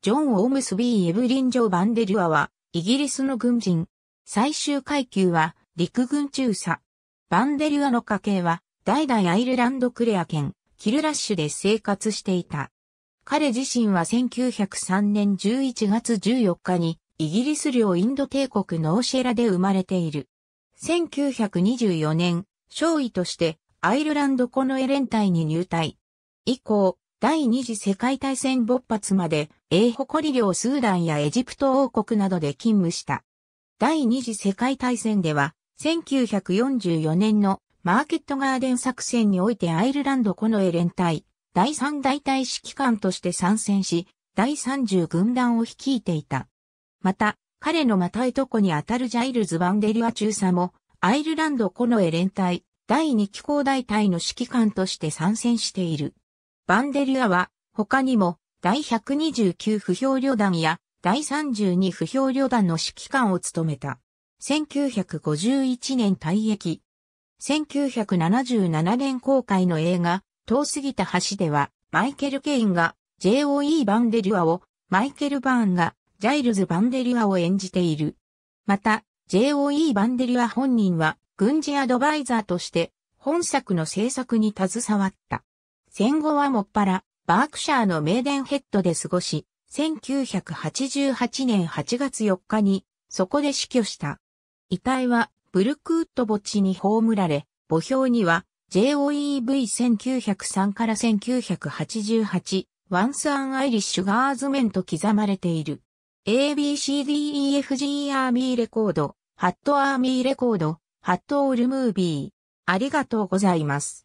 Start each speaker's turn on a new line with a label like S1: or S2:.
S1: ジョン・オームスビー・エブリン・ジョー・バンデリュアは、イギリスの軍人。最
S2: 終階級は、陸軍中佐。バンデリュアの家系は、代々アイルランドクレア県、キルラッシュで生活していた。彼自身は1903年11月14日に、イギリス領インド帝国ノーシェラで生まれている。1924年、少尉として、アイルランドコノエレン隊に入隊。以降、第二次世界大戦勃発まで、英誇り領スーダンやエジプト王国などで勤務した。第二次世界大戦では、1944年のマーケットガーデン作戦においてアイルランドコノエ連隊、第三大隊指揮官として参戦し、第三重軍団を率いていた。また、彼のまたいとこにあたるジャイルズ・バンデリア中佐も、アイルランドコノエ連隊、第二機構大隊の指揮官として参戦している。バンデリュアは、他にも、第129不評旅団や、第32不評旅団の指揮官を務めた。1951年退役。1977年公開の映画、遠すぎた橋では、マイケル・ケインが J.O.E. バンデリュアを、マイケル・バーンがジャイルズ・バンデリュアを演じている。また、J.O.E. バンデリュア本人は、軍事アドバイザーとして、本作の制作に携わった。戦後はもっぱら、バークシャーのメーデンヘッドで過ごし、1988年8月4日に、そこで死去した。遺体は、ブルクウッド墓地に葬られ、墓標には、JOEV1903 から1988、Once an Irish Girls Men と刻まれている。ABCDEFGRB レコード、ハッ
S1: トアーミーレコード、ハットオ l ルムービー。ありがとうございます。